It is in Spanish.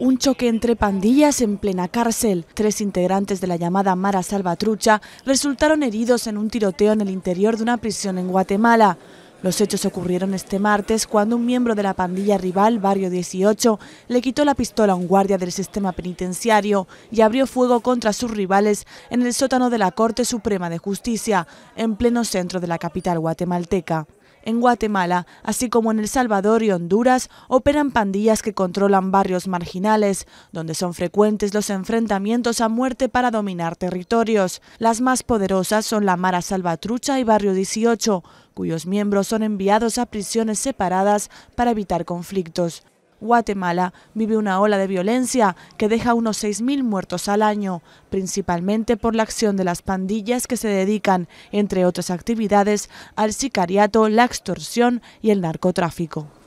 Un choque entre pandillas en plena cárcel. Tres integrantes de la llamada Mara Salvatrucha resultaron heridos en un tiroteo en el interior de una prisión en Guatemala. Los hechos ocurrieron este martes cuando un miembro de la pandilla rival, Barrio 18, le quitó la pistola a un guardia del sistema penitenciario y abrió fuego contra sus rivales en el sótano de la Corte Suprema de Justicia, en pleno centro de la capital guatemalteca. En Guatemala, así como en El Salvador y Honduras, operan pandillas que controlan barrios marginales, donde son frecuentes los enfrentamientos a muerte para dominar territorios. Las más poderosas son la Mara Salvatrucha y Barrio 18, cuyos miembros son enviados a prisiones separadas para evitar conflictos. Guatemala vive una ola de violencia que deja unos 6.000 muertos al año, principalmente por la acción de las pandillas que se dedican, entre otras actividades, al sicariato, la extorsión y el narcotráfico.